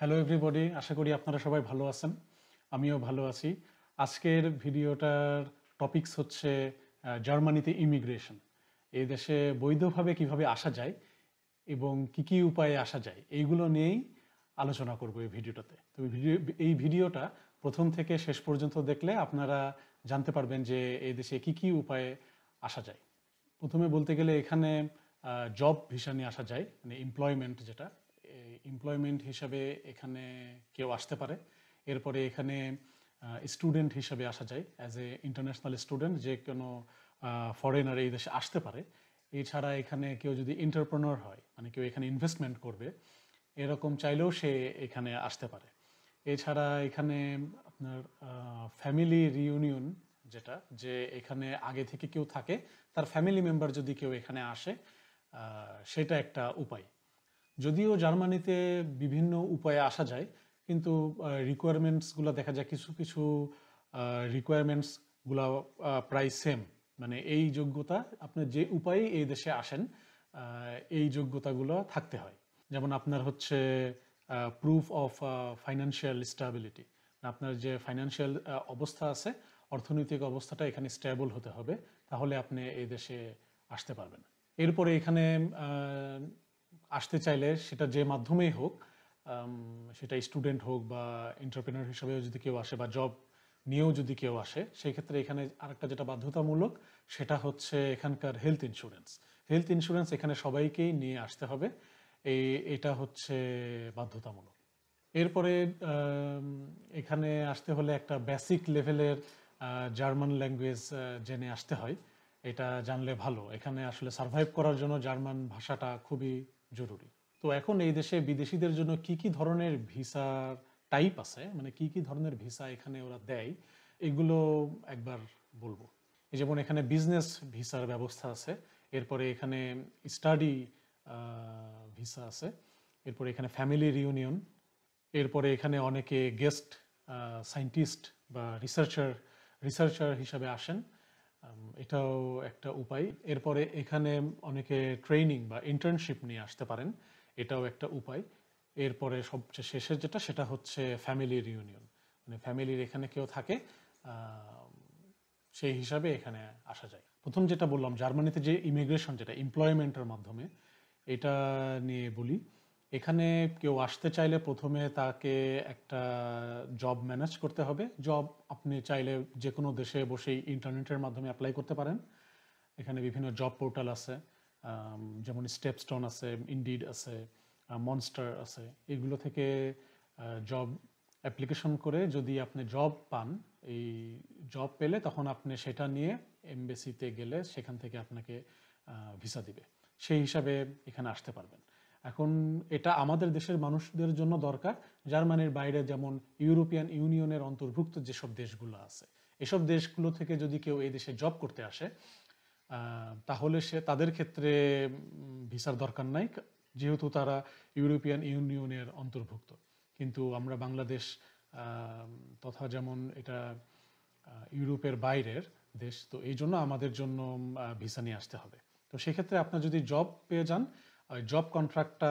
hello everybody আশা করি আপনারা সবাই ভালো আছেন আমিও ভালো আছি আজকের ভিডিওটার টপিকস হচ্ছে জার্মানিতে ইমিগ্রেশন এই দেশে বৈধভাবে কিভাবে আসা যায় এবং কি কি উপায়ে আসা যায় এইগুলো নিয়েই আলোচনা করব এই ভিডিওটাতে তো এই ভিডিওটা প্রথম থেকে শেষ পর্যন্ত দেখলে আপনারা জানতে পারবেন যে এই দেশে কি কি উপায়ে আসা যায় প্রথমে বলতে গেলে এখানে জব ভিসা নিয়ে আসা যায় মানে এমপ্লয়মেন্ট যেটা এমপ্লয়মেন্ট হিসাবে এখানে কেউ আসতে পারে এরপরে এখানে স্টুডেন্ট হিসাবে আসা যায় অ্যাজ এ ইন্টারন্যাশনাল স্টুডেন্ট যে কোনো ফরেনার এই দেশে আসতে পারে এছাড়া এখানে কেউ যদি এন্টারপ্রেনর হয় মানে কেউ এখানে ইনভেস্টমেন্ট করবে এরকম চাইলেও সে এখানে আসতে পারে এছাড়া এখানে আপনার ফ্যামিলি রিউনিয়ন যেটা যে এখানে আগে থেকে কেউ থাকে তার ফ্যামিলি মেম্বার যদি কেউ এখানে আসে সেটা একটা উপায় যদিও জার্মানিতে বিভিন্ন উপায়ে আসা যায় কিন্তু রিকোয়ারমেন্টসগুলো দেখা যায় কিছু কিছু রিকোয়ারমেন্টসগুলো প্রায় সেম মানে এই যোগ্যতা আপনার যে উপায়ে এই দেশে আসেন এই যোগ্যতাগুলো থাকতে হয় যেমন আপনার হচ্ছে প্রুফ অফ ফাইন্যান্সিয়াল স্টেবিলিটি আপনার যে ফাইন্যান্সিয়াল অবস্থা আছে অর্থনৈতিক অবস্থাটা এখানে স্টেবল হতে হবে তাহলে আপনি এই দেশে আসতে পারবেন এরপরে এখানে আসতে চাইলে সেটা যে মাধ্যমেই হোক সেটা স্টুডেন্ট হোক বা এন্টারপ্রেনার হিসেবেও যদি কেউ আসে বা জব নিয়েও যদি কেউ আসে সেই ক্ষেত্রে এখানে আরেকটা যেটা বাধ্যতামূলক সেটা হচ্ছে এখানকার হেলথ ইন্স্যুরেন্স হেলথ ইন্স্যুরেন্স এখানে সবাইকেই নিয়ে আসতে হবে এই এটা হচ্ছে বাধ্যতামূলক এরপরে এখানে আসতে হলে একটা বেসিক লেভেলের জার্মান ল্যাঙ্গুয়েজ জেনে আসতে হয় এটা জানলে ভালো এখানে আসলে সার্ভাইভ করার জন্য জার্মান ভাষাটা খুবই জরুরি তো এখন এই দেশে বিদেশিদের জন্য কি কি ধরনের ভিসার টাইপ আছে মানে কি কি ধরনের ভিসা এখানে ওরা দেয় এগুলো একবার বলবো যেমন এখানে বিজনেস ভিসার ব্যবস্থা আছে এরপরে এখানে স্টাডি ভিসা আছে এরপরে এখানে ফ্যামিলি রিউনিয়ন এরপরে এখানে অনেকে গেস্ট সাইন্টিস্ট বা রিসার্চার রিসার্চার হিসাবে আসেন এটাও একটা উপায় এরপরে এখানে অনেকে ট্রেনিং বা ইন্টার্নশিপ নিয়ে আসতে পারেন এটাও একটা উপায় এরপরে সবচেয়ে শেষের যেটা সেটা হচ্ছে ফ্যামিলি রিউনিয়ন মানে ফ্যামিলির এখানে কেউ থাকে সেই হিসাবে এখানে আসা যায় প্রথম যেটা বললাম জার্মানিতে যে ইমিগ্রেশন যেটা এমপ্লয়মেন্টের মাধ্যমে এটা নিয়ে বলি এখানে কেউ আসতে চাইলে প্রথমে তাকে একটা জব ম্যানেজ করতে হবে জব আপনি চাইলে যে কোনো দেশে বসেই ইন্টারনেটের মাধ্যমে অ্যাপ্লাই করতে পারেন এখানে বিভিন্ন জব পোর্টাল আছে যেমন স্টেপস্টোন আছে ইন্ডিড আছে মনস্টার আছে এগুলো থেকে জব অ্যাপ্লিকেশন করে যদি আপনি জব পান এই জব পেলে তখন আপনি সেটা নিয়ে এমবেসিতে গেলে সেখান থেকে আপনাকে ভিসা দিবে সেই হিসাবে এখানে আসতে পারবেন এখন এটা আমাদের দেশের মানুষদের জন্য দরকার জার্মানির বাইরে যেমন ইউরোপিয়ান ইউনিয়নের অন্তর্ভুক্ত যেসব দেশগুলো আছে এসব দেশগুলো থেকে যদি কেউ এই দেশে জব করতে আসে তাহলে সে তাদের ক্ষেত্রে ভিসার দরকার নাই যেহেতু তারা ইউরোপিয়ান ইউনিয়নের অন্তর্ভুক্ত কিন্তু আমরা বাংলাদেশ তথা যেমন এটা ইউরোপের বাইরের দেশ তো এই জন্য আমাদের জন্য ভিসা নিয়ে আসতে হবে তো সেক্ষেত্রে আপনার যদি জব পেয়ে যান জব কন্ট্রাক্টটা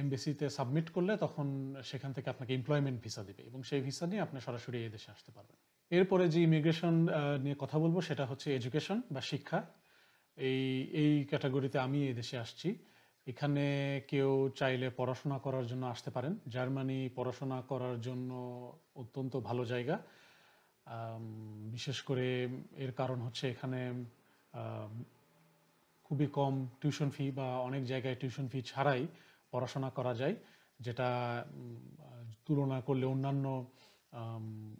এমবিসিতে সাবমিট করলে তখন সেখান থেকে আপনাকে এমপ্লয়মেন্ট ভিসা দেবে এবং সেই ভিসা নিয়ে আপনি সরাসরি এই দেশে আসতে পারবেন এরপরে যে ইমিগ্রেশন নিয়ে কথা বলবো সেটা হচ্ছে এডুকেশন বা শিক্ষা এই এই ক্যাটাগরিতে আমি এই দেশে আসছি এখানে কেউ চাইলে পড়াশোনা করার জন্য আসতে পারেন জার্মানি পড়াশোনা করার জন্য অত্যন্ত ভালো জায়গা বিশেষ করে এর কারণ হচ্ছে এখানে খুবই কম টিউশন ফি বা অনেক জায়গায় টিউশন ফি ছাড়াই পড়াশোনা করা যায় যেটা তুলনা করলে অন্যান্য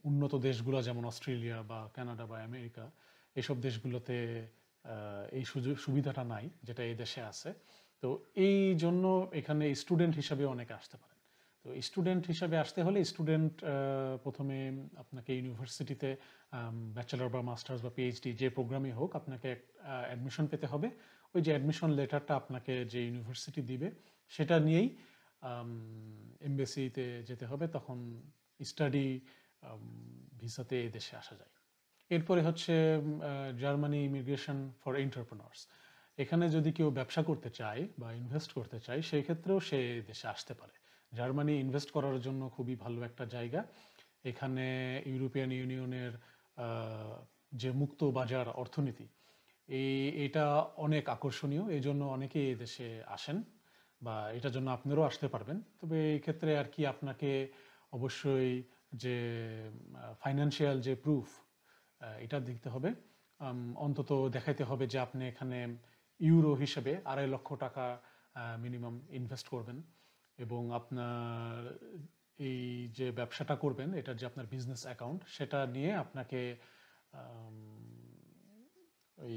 উন্নত দেশগুলো যেমন অস্ট্রেলিয়া বা কানাডা বা আমেরিকা এসব দেশগুলোতে এই সুযোগ সুবিধাটা নাই যেটা এই দেশে আছে তো এই জন্য এখানে স্টুডেন্ট হিসাবে অনেকে আসতে পারে তো স্টুডেন্ট হিসাবে আসতে হলে স্টুডেন্ট প্রথমে আপনাকে ইউনিভার্সিটিতে ব্যাচেলর বা মাস্টার্স বা পিএইচডি যে প্রোগ্রামে হোক আপনাকে অ্যাডমিশন পেতে হবে ওই যে অ্যাডমিশন লেটারটা আপনাকে যে ইউনিভার্সিটি দিবে সেটা নিয়েই এমবেসিতে যেতে হবে তখন স্টাডি ভিসাতে দেশে আসা যায় এরপরে হচ্ছে জার্মানি ইমিগ্রেশন ফর এন্টারপ্রেনার্স এখানে যদি কেউ ব্যবসা করতে চায় বা ইনভেস্ট করতে চায় সেই ক্ষেত্রেও সে দেশে আসতে পারে জার্মানি ইনভেস্ট করার জন্য খুবই ভালো একটা জায়গা এখানে ইউরোপিয়ান ইউনিয়নের যে মুক্ত বাজার অর্থনীতি এই এটা অনেক আকর্ষণীয় এই জন্য অনেকেই এদেশে দেশে আসেন বা এটার জন্য আপনারাও আসতে পারবেন তবে এই ক্ষেত্রে আর কি আপনাকে অবশ্যই যে ফাইন্যান্সিয়াল যে প্রুফ এটা দেখতে হবে অন্তত দেখাইতে হবে যে আপনি এখানে ইউরো হিসেবে আড়াই লক্ষ টাকা মিনিমাম ইনভেস্ট করবেন এবং আপনার এই যে ব্যবসাটা করবেন এটার যে আপনার বিজনেস অ্যাকাউন্ট সেটা নিয়ে আপনাকে ওই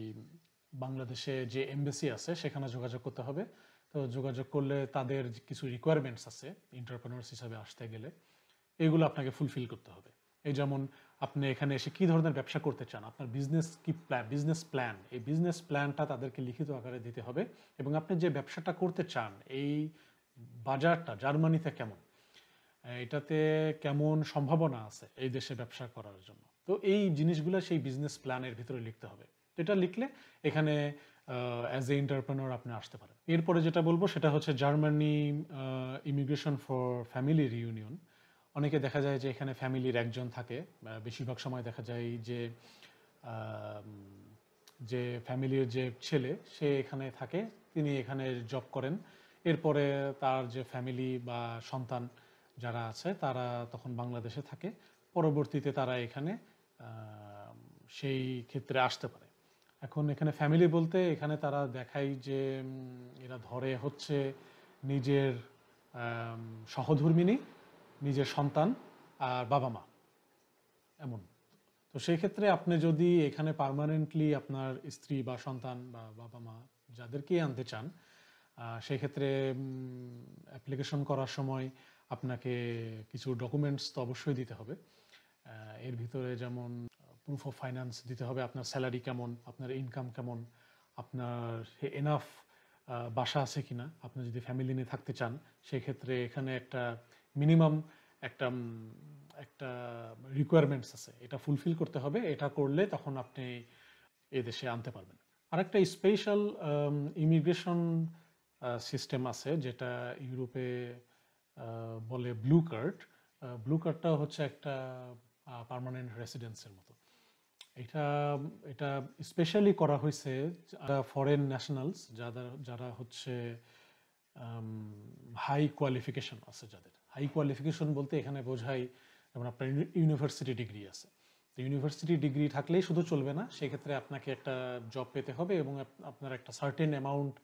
বাংলাদেশে যে এমবেসি আছে সেখানে যোগাযোগ করতে হবে তো যোগাযোগ করলে তাদের কিছু রিকোয়ারমেন্টস আছে ইন্টারপ্রেনার্স হিসাবে আসতে গেলে এগুলো আপনাকে ফুলফিল করতে হবে এই যেমন আপনি এখানে এসে কি ধরনের ব্যবসা করতে চান আপনার বিজনেস কি প্ল্যান বিজনেস প্ল্যান এই বিজনেস প্ল্যানটা তাদেরকে লিখিত আকারে দিতে হবে এবং আপনি যে ব্যবসাটা করতে চান এই বাজারটা জার্মানিতে কেমন এটাতে কেমন সম্ভাবনা আছে এই দেশে ব্যবসা করার জন্য তো এই জিনিসগুলো সেই বিজনেস প্ল্যানের ভিতরে লিখতে হবে এটা লিখলে এখানে অ্যাজ এ এন্টারপ্রেনর আপনি আসতে পারেন এরপরে যেটা বলবো সেটা হচ্ছে Germany immigration for family reunion অনেকে দেখা যায় যে এখানে ফ্যামিলির একজন থাকে বেশিরভাগ সময় দেখা যায় যে যে ফ্যামিলির যে ছেলে সে এখানে থাকে তিনি এখানে জব করেন এরপরে তার যে ফ্যামিলি বা সন্তান যারা আছে তারা তখন বাংলাদেশে থাকে পরবর্তীতে তারা এখানে সেই ক্ষেত্রে আসতে পারে এখন এখানে ফ্যামিলি বলতে এখানে তারা দেখায় যে এরা ধরে হচ্ছে নিজের সহধর্মিনী নিজের সন্তান আর বাবা মা এমন তো সেই ক্ষেত্রে আপনি যদি এখানে পারমানেন্টলি আপনার স্ত্রী বা সন্তান বা বাবা মা যাদেরকেই আনতে চান সেই ক্ষেত্রে অ্যাপ্লিকেশন করার সময় আপনাকে কিছু ডকুমেন্টস তো অবশ্যই দিতে হবে এর ভিতরে যেমন প্রুফ অফ ফাইন্যান্স দিতে হবে আপনার স্যালারি কেমন আপনার ইনকাম কেমন আপনার এনাফ বাসা আছে কিনা আপনি যদি ফ্যামিলি নিয়ে থাকতে চান সেক্ষেত্রে এখানে একটা মিনিমাম একটা একটা রিকোয়ারমেন্টস আছে এটা ফুলফিল করতে হবে এটা করলে তখন আপনি এদেশে আনতে পারবেন আরেকটা স্পেশাল ইমিগ্রেশন সিস্টেম আছে যেটা ইউরোপে বলে ব্লু কার্ড ব্লু কার্ডটা হচ্ছে একটা পারমানেন্ট রেসিডেন্সের মতো এটা এটা স্পেশালি করা হয়েছে যারা ফরেন ন্যাশনালস যারা যারা হচ্ছে হাই কোয়ালিফিকেশন আছে যাদের হাই কোয়ালিফিকেশন বলতে এখানে বোঝাই যেমন আপনার ইউনিভার্সিটি ডিগ্রি আছে তো ইউনিভার্সিটি ডিগ্রি থাকলেই শুধু চলবে না সেক্ষেত্রে আপনাকে একটা জব পেতে হবে এবং আপনার একটা সার্টেন অ্যামাউন্ট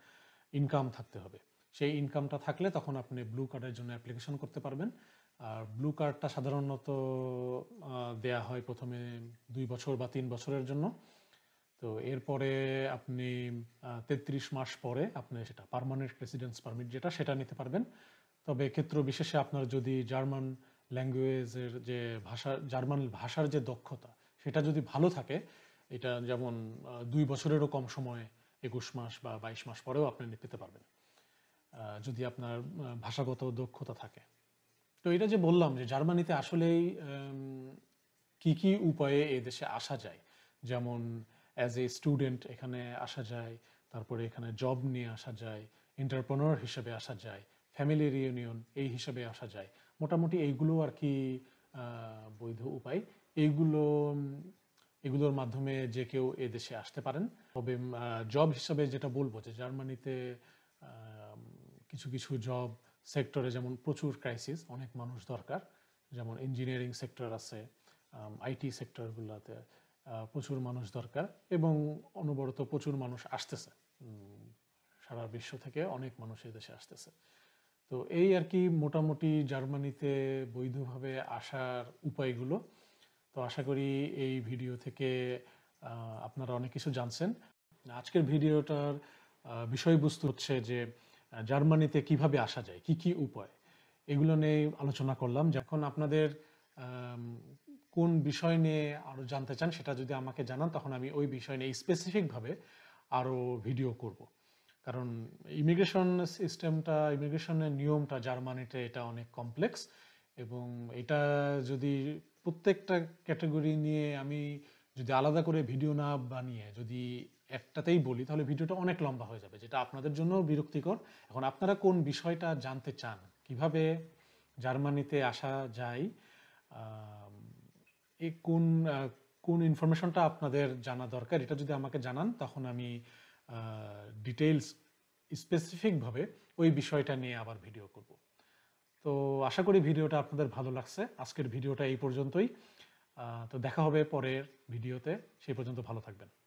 ইনকাম থাকতে হবে সেই ইনকামটা থাকলে তখন আপনি ব্লু কার্ডের জন্য অ্যাপ্লিকেশন করতে পারবেন আর ব্লু কার্ডটা সাধারণত দেয়া হয় প্রথমে দুই বছর বা তিন বছরের জন্য তো এরপরে আপনি তেত্রিশ মাস পরে আপনি সেটা পারমানেন্ট রেসিডেন্স পারমিট যেটা সেটা নিতে পারবেন তবে ক্ষেত্র বিশেষে আপনার যদি জার্মান ল্যাঙ্গুয়েজের যে ভাষা জার্মান ভাষার যে দক্ষতা সেটা যদি ভালো থাকে এটা যেমন দুই বছরেরও কম সময়ে একুশ মাস বা বাইশ মাস পরেও আপনি পেতে পারবেন যদি আপনার ভাষাগত দক্ষতা থাকে তো এটা যে বললাম যে জার্মানিতে আসলেই কি কি উপায়ে এ দেশে আসা যায় যেমন অ্যাজ এ স্টুডেন্ট এখানে আসা যায় তারপরে এখানে জব নিয়ে আসা যায় এন্টারপ্রনার হিসেবে আসা যায় ফ্যামিলি রিউনিয়ন এই হিসেবে আসা যায় মোটামুটি এইগুলো আর কি বৈধ উপায় এইগুলো এগুলোর মাধ্যমে যে কেউ এ দেশে আসতে পারেন তবে জব হিসাবে যেটা বলবো যে জার্মানিতে কিছু কিছু জব সেক্টরে যেমন প্রচুর ক্রাইসিস অনেক মানুষ দরকার যেমন ইঞ্জিনিয়ারিং সেক্টর আছে আইটি সেক্টরগুলোতে প্রচুর মানুষ দরকার এবং অনবরত প্রচুর মানুষ আসতেছে সারা বিশ্ব থেকে অনেক মানুষ দেশে আসতেছে তো এই আর কি মোটামুটি জার্মানিতে বৈধভাবে আসার উপায়গুলো তো আশা করি এই ভিডিও থেকে আপনারা অনেক কিছু জানছেন আজকের ভিডিওটার বিষয়বস্তু হচ্ছে যে জার্মানিতে কিভাবে আসা যায় কি কি উপায় এগুলো নিয়ে আলোচনা করলাম যখন আপনাদের কোন বিষয় নিয়ে আরও জানতে চান সেটা যদি আমাকে জানান তখন আমি ওই বিষয় নিয়ে স্পেসিফিকভাবে আরও ভিডিও করব কারণ ইমিগ্রেশন সিস্টেমটা ইমিগ্রেশনের নিয়মটা জার্মানিতে এটা অনেক কমপ্লেক্স এবং এটা যদি প্রত্যেকটা ক্যাটাগরি নিয়ে আমি যদি আলাদা করে ভিডিও না বানিয়ে যদি একটাতেই বলি তাহলে ভিডিওটা অনেক লম্বা হয়ে যাবে যেটা আপনাদের জন্য বিরক্তিকর এখন আপনারা কোন বিষয়টা জানতে চান কিভাবে জার্মানিতে আসা যায় এ কোন কোন ইনফরমেশনটা আপনাদের জানা দরকার এটা যদি আমাকে জানান তখন আমি ডিটেইলস স্পেসিফিকভাবে ওই বিষয়টা নিয়ে আবার ভিডিও করব তো আশা করি ভিডিওটা আপনাদের ভালো লাগছে আজকের ভিডিওটা এই পর্যন্তই তো দেখা হবে পরের ভিডিওতে সেই পর্যন্ত ভালো থাকবেন